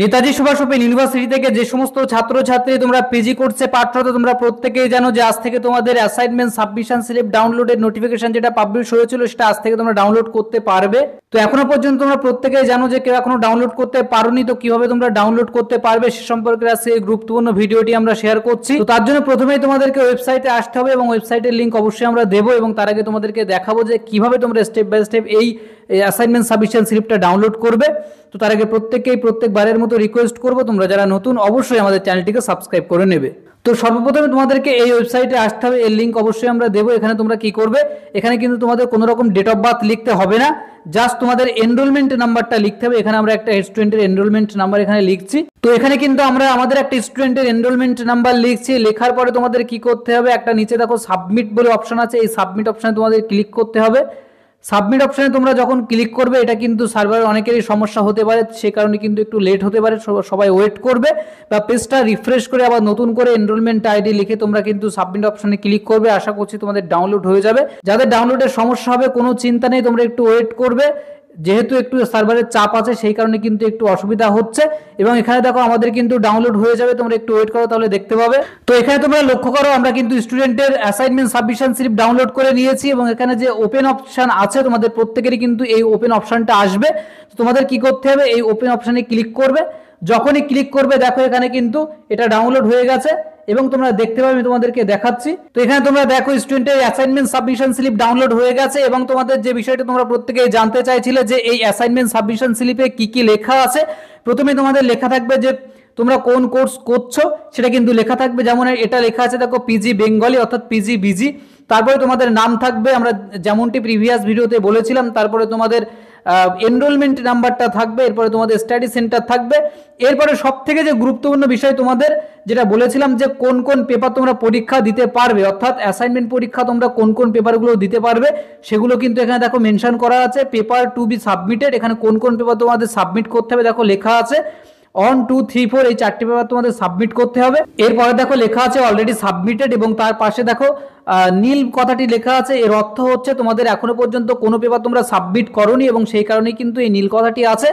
Netaji Subhash open university থেকে যে সমস্ত ছাত্রছাত্রী তোমরা পিজি কোর্সে পাঠরত তোমরা প্রত্যেকেই জানো যে আজ থেকে তোমাদের অ্যাসাইনমেন্ট সাবমিশন স্লিপ ডাউনলোডের নোটিফিকেশন যেটা পাবলিশ হয়েছিল সেটা আজ থেকে তোমরা ডাউনলোড করতে পারবে তো এখনো পর্যন্ত তোমরা প্রত্যেকেই জানো যে কেউ এখনো ডাউনলোড করতে পারোনি তো কিভাবে তোমরা ডাউনলোড করতে পারবে সে সম্পর্কে আজকে গুরুত্বপূর্ণ ভিডিওটি আমরা শেয়ার করছি তো তার জন্য প্রথমেই তোমাদেরকে ওয়েবসাইটে আসতে হবে এবং ওয়েবসাইটের লিঙ্ক অবশ্যই আমরা দেবো এবং তার আগে তোমাদেরকে দেখাবো যে কিভাবে তোমরা স্টেপ বাই স্টেপ এই অ্যাসাইনমেন্ট সাবমিশন স্লিপটা ডাউনলোড করবে তো তার আগে প্রত্যেকেই প্রত্যেকবারের মধ্যে মতো রিকোয়েস্ট করব তোমরা যারা নতুন অবশ্যই আমাদের চ্যানেলটিকে সাবস্ক্রাইব করে নেবে তো সর্বপ্রথমে তোমাদেরকে এই ওয়েবসাইটে আসতে হবে এর লিঙ্ক অবশ্যই আমরা দেবো এখানে তোমরা কি করবে এখানে কিন্তু তোমাদের কোনো রকম ডেট অফ বার্থ লিখতে হবে না জাস্ট তোমাদের এনরোলমেন্ট নাম্বারটা লিখতে হবে এখানে আমরা একটা স্টুডেন্টের এনরোলমেন্ট নাম্বার এখানে লিখছি তো এখানে কিন্তু আমরা আমাদের একটা স্টুডেন্টের এনরোলমেন্ট নাম্বার লিখছি লেখার পরে তোমাদের কি করতে হবে একটা নিচে দেখো সাবমিট বলে অপশন আছে এই সাবমিট অপশানে তোমাদের ক্লিক করতে হবে সাবমিট অপশানে তোমরা যখন ক্লিক করবে এটা কিন্তু সার্ভারের অনেকেরই সমস্যা হতে পারে সে কারণে কিন্তু একটু লেট হতে পারে সবাই ওয়েট করবে বা পেজটা রিফ্রেশ করে আবার নতুন করে এনরোলমেন্ট আইডি লিখে তোমরা কিন্তু সাবমিট অপশানে ক্লিক করবে আশা করছি তোমাদের ডাউনলোড হয়ে যাবে যাদের ডাউনলোডের সমস্যা হবে কোনো চিন্তা নেই তোমরা একটু ওয়েট করবে যেহেতু একটু সার্ভারের চাপ আছে সেই কারণে কিন্তু একটু অসুবিধা হচ্ছে এবং এখানে দেখো আমাদের কিন্তু ডাউনলোড হয়ে যাবে তোমরা একটু ওয়েট করো তাহলে দেখতে পাবে তো এখানে তোমরা লক্ষ্য করো আমরা কিন্তু স্টুডেন্টের অ্যাসাইনমেন্ট সাবমিশন স্লিপ ডাউনলোড করে নিয়েছি এবং এখানে যে ওপেন অপশান আছে তোমাদের প্রত্যেকেরই কিন্তু এই ওপেন অপশানটা আসবে তোমাদের কি করতে হবে এই ওপেন অপশানে ক্লিক করবে যখনই ক্লিক করবে দেখো এখানে কিন্তু এটা ডাউনলোড হয়ে গেছে এবং তোমরা দেখতে পাবে আমি তোমাদেরকে দেখাচ্ছি তো এখানে তোমরা দেখো স্টুডেন্টের অ্যাসাইনমেন্ট সাবমিশন স্লিপ ডাউনলোড হয়ে গেছে এবং তোমাদের যে বিষয়টা তোমরা প্রত্যেকেই জানতে চাইছিলে যে এই অ্যাসাইনমেন্ট সাবমিশন স্লিপে কি কি লেখা আছে প্রথমে তোমাদের লেখা থাকবে যে তোমরা কোন কোর্স করছো সেটা কিন্তু লেখা থাকবে যেমন এটা লেখা আছে দেখো পিজি বেঙ্গলি অর্থাৎ পিজি বিজি তারপরে তোমাদের নাম থাকবে আমরা যেমনটি প্রিভিয়াস ভিডিওতে বলেছিলাম তারপরে তোমাদের এনরোলমেন্ট নাম্বারটা থাকবে এরপরে তোমাদের স্টাডি সেন্টার থাকবে এরপরে সব থেকে যে গুরুত্বপূর্ণ বিষয় তোমাদের যেটা বলেছিলাম যে কোন কোন পেপার তোমরা পরীক্ষা দিতে পারবে অর্থাৎ অ্যাসাইনমেন্ট পরীক্ষা তোমরা কোন কোন পেপারগুলো দিতে পারবে সেগুলো কিন্তু এখানে দেখো মেনশন করা আছে পেপার টু বি সাবমিটেড এখানে কোন কোন পেপার তোমাদের সাবমিট করতে হবে দেখো লেখা আছে ওয়ান টু থ্রি ফোর এই চারটি পেপার তোমাদের সাবমিট করতে হবে এরপরে দেখো লেখা আছে অলরেডি সাবমিটেড এবং তার পাশে দেখো নীল কথাটি লেখা আছে এর অর্থ হচ্ছে তোমাদের এখনো পর্যন্ত কোনো পেপার তোমরা সাবমিট করনি এবং সেই কারণেই কিন্তু এই নীল কথাটি আছে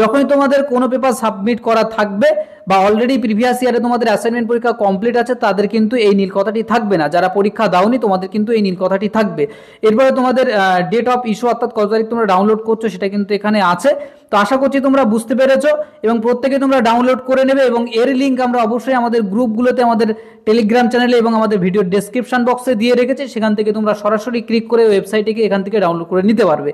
যখনই তোমাদের কোনো পেপার সাবমিট করা থাকবে বা অলরেডি প্রিভিয়াস ইয়ারে তোমাদের অ্যাসাইনমেন্ট পরীক্ষা কমপ্লিট আছে তাদের কিন্তু এই নীল কথাটি থাকবে না যারা পরীক্ষা দাওনি তোমাদের কিন্তু এই নীল কথাটি থাকবে এরপরে তোমাদের ডেট অফ ইস্যু অর্থাৎ কত তারিখ তোমরা ডাউনলোড করছো সেটা কিন্তু এখানে আছে তো আশা করছি তোমরা বুঝতে পেরেছো এবং প্রত্যেকে তোমরা ডাউনলোড করে নেবে এবং এর লিঙ্ক আমরা অবশ্যই আমাদের গ্রুপগুলোতে আমাদের টেলিগ্রাম চ্যানেলে এবং আমাদের ভিডিওর ডেসক্রিপশন বক্সে দিয়ে রেখেছি সেখান থেকে তোমরা সরাসরি ক্লিক করে ওয়েবসাইটে এখান থেকে ডাউনলোড করে নিতে পারবে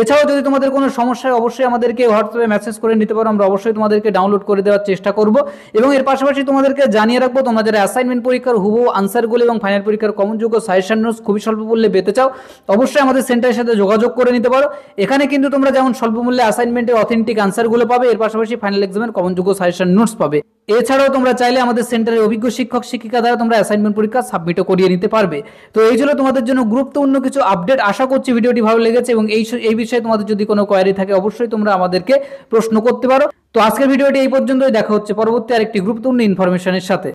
এছাড়াও যদি তোমাদের কোনো সমস্যায় অবশ্যই আমাদেরকে হোয়াটসঅ্যাপে মেসেজ করে নিতে পারো আমরা অবশ্যই তোমাদেরকে ডাউনলোড করে দেওয়ার চেষ্টা করব এবং এর পাশাপাশি তোমাদেরকে জানিয়ে রাখবো তোমাদের অ্যাসাইনমেন্ট পরীক্ষার হুব আনসারগুলো এবং ফাইনাল পরীক্ষার কমনযোগ্য সাজেশন নোটস খুবই স্বল্প মূল্যে পেতে চাও অবশ্যই আমাদের সেন্টারের সাথে যোগাযোগ করে নিতে পারো এখানে কিন্তু তোমরা যেমন স্বল্প মূল্যে অ্যাসাইনমেন্টে অথেন্টিক আনসারগুলো পাবে এর পাশাপাশি ফাইনাল এক্সামের যোগ্য সাজেশন নোটস পাবে এছাড়াও তোমরা চাইলে আমাদের সেন্টারের অভিজ্ঞ শিক্ষক শিক্ষিকা দ্বারা তোমরা অ্যাসাইনমেন্ট পরীক্ষা সাবমিটও করিয়ে নিতে পারবে তো এই ছিল তোমাদের জন্য গুরুত্বপূর্ণ কিছু আপডেট আশা করছি ভিডিওটি ভালো লেগেছে এবং এই এই বিষয়ে তোমাদের যদি কোনো কোয়ারি থাকে অবশ্যই তোমরা আমাদেরকে প্রশ্ন করতে পারো তো আজকের ভিডিওটি এই পর্যন্তই দেখা হচ্ছে পরবর্তী আরেকটি গুরুত্বপূর্ণ ইনফরমেশনের সাথে